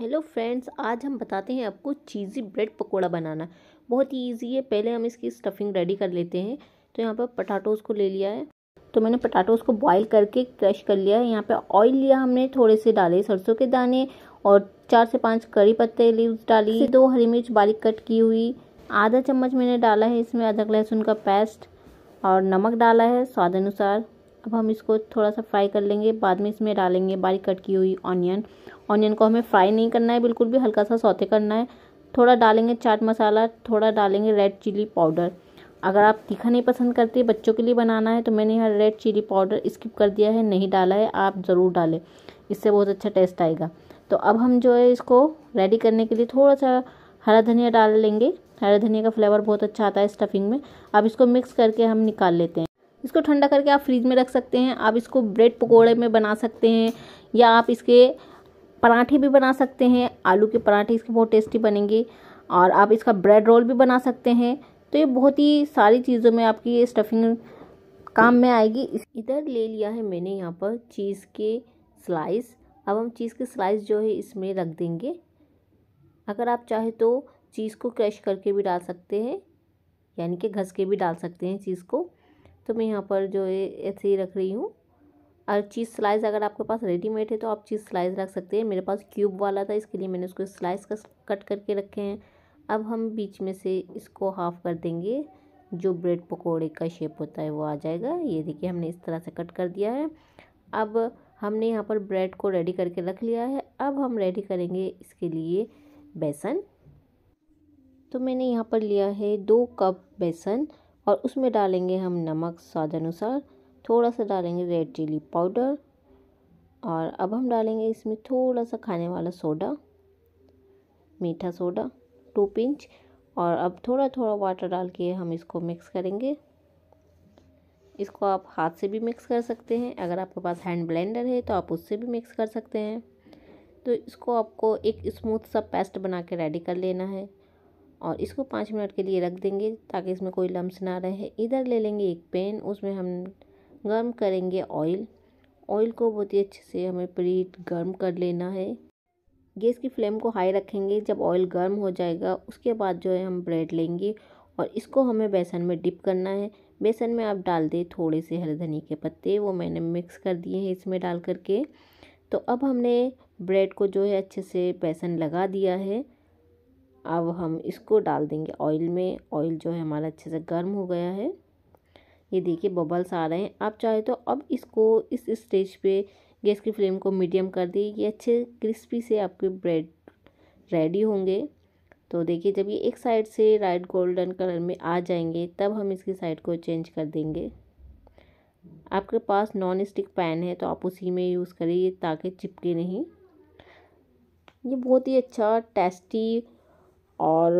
hello friends आज हम बताते हैं आपको चीज़ी ब्रेड पकोड़ा बनाना बहुत ही ईजी है पहले हम इसकी स्टफिंग रेडी कर लेते हैं तो यहाँ पर पटाटोस को ले लिया है तो मैंने पटाटोस को बॉईल करके क्रश कर लिया है यहाँ पे ऑयल लिया हमने थोड़े से डाले सरसों के दाने और चार से पाँच करी पत्ते लीव डाली दो हरी मिर्च बारीक कट की हुई आधा चम्मच मैंने डाला है इसमें अदरक लहसुन का पेस्ट और नमक डाला है स्वाद अनुसार अब हम इसको थोड़ा सा फ्राई कर लेंगे बाद में इसमें डालेंगे बारीक कट की हुई ऑनियन ऑनियन को हमें फ्राई नहीं करना है बिल्कुल भी हल्का सा सौते करना है थोड़ा डालेंगे चाट मसाला थोड़ा डालेंगे रेड चिली पाउडर अगर आप तीखा नहीं पसंद करते बच्चों के लिए बनाना है तो मैंने यहाँ रेड चिली पाउडर स्किप कर दिया है नहीं डाला है आप ज़रूर डालें इससे बहुत अच्छा टेस्ट आएगा तो अब हम जो है इसको रेडी करने के लिए थोड़ा सा हरा धनिया डाल लेंगे हरा धनिया का फ्लेवर बहुत अच्छा आता है स्टफिंग में अब इसको मिक्स करके हम निकाल लेते हैं इसको ठंडा करके आप फ्रीज में रख सकते हैं आप इसको ब्रेड पकौड़े में बना सकते हैं या आप इसके पराठे भी बना सकते हैं आलू के पराठे इसके बहुत टेस्टी बनेंगे और आप इसका ब्रेड रोल भी बना सकते हैं तो ये बहुत ही सारी चीज़ों में आपकी ये स्टफिंग काम में आएगी इधर ले लिया है मैंने यहाँ पर चीज़ के स्लाइस अब हम चीज़ के स्लाइस जो है इसमें रख देंगे अगर आप चाहे तो चीज़ को क्रश करके भी डाल सकते हैं यानी कि घस के भी डाल सकते हैं चीज़ को तो मैं यहाँ पर जो है ऐसे ही रख रही हूँ और चीज़ स्लाइस अगर आपके पास रेडीमेड है तो आप चीज़ स्लाइस रख सकते हैं मेरे पास क्यूब वाला था इसके लिए मैंने उसको स्लाइस का कट करके रखे हैं अब हम बीच में से इसको हाफ़ कर देंगे जो ब्रेड पकौड़े का शेप होता है वो आ जाएगा ये देखिए हमने इस तरह से कट कर दिया है अब हमने यहाँ पर ब्रेड को रेडी करके रख लिया है अब हम रेडी करेंगे इसके लिए बेसन तो मैंने यहाँ पर लिया है दो कप बेसन और उसमें डालेंगे हम नमक स्वाद अनुसार थोड़ा सा डालेंगे रेड चिली पाउडर और अब हम डालेंगे इसमें थोड़ा सा खाने वाला सोडा मीठा सोडा टू पिंच और अब थोड़ा थोड़ा वाटर डाल के हम इसको मिक्स करेंगे इसको आप हाथ से भी मिक्स कर सकते हैं अगर आपके पास हैंड ब्लेंडर है तो आप उससे भी मिक्स कर सकते हैं तो इसको आपको एक स्मूथ सा पेस्ट बना के रेडी कर लेना है और इसको पाँच मिनट के लिए रख देंगे ताकि इसमें कोई लम्स ना रहे इधर ले लेंगे एक पेन उसमें हम गर्म करेंगे ऑयल ऑयल को बहुत ही अच्छे से हमें प्रीट गर्म कर लेना है गैस की फ्लेम को हाई रखेंगे जब ऑयल गर्म हो जाएगा उसके बाद जो है हम ब्रेड लेंगे और इसको हमें बेसन में डिप करना है बेसन में आप डाल दें थोड़े से हरे धनी के पत्ते वो मैंने मिक्स कर दिए हैं इसमें डाल करके तो अब हमने ब्रेड को जो है अच्छे से बेसन लगा दिया है अब हम इसको डाल देंगे ऑयल में ऑयल जो है हमारा अच्छे से गर्म हो गया है ये देखिए बबल्स आ रहे हैं आप चाहे तो अब इसको इस स्टेज पे गैस की फ्लेम को मीडियम कर दिए ये अच्छे क्रिस्पी से आपके ब्रेड रेडी होंगे तो देखिए जब ये एक साइड से राइट गोल्डन कलर में आ जाएंगे तब हम इसकी साइड को चेंज कर देंगे आपके पास नॉन स्टिक पैन है तो आप उसी में यूज़ करिए ताकि चिपके नहीं ये बहुत ही अच्छा टेस्टी और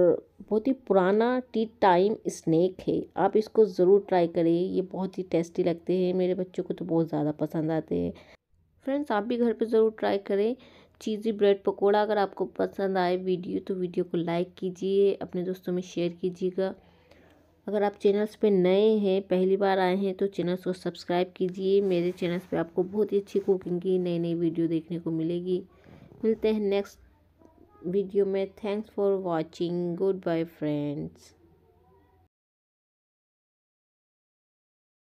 बहुत ही पुराना टी टाइम स्नैक है आप इसको ज़रूर ट्राई करें ये बहुत ही टेस्टी लगते हैं मेरे बच्चों को तो बहुत ज़्यादा पसंद आते हैं फ्रेंड्स आप भी घर पे ज़रूर ट्राई करें चीज़ी ब्रेड पकोड़ा अगर आपको पसंद आए वीडियो तो वीडियो को लाइक कीजिए अपने दोस्तों में शेयर कीजिएगा अगर आप चैनल्स पे नए हैं पहली बार आए हैं तो चैनल्स को सब्सक्राइब कीजिए मेरे चैनल्स पे आपको बहुत ही अच्छी कुकिंग की नई नई वीडियो देखने को मिलेगी मिलते हैं नेक्स्ट video में thanks for watching goodbye friends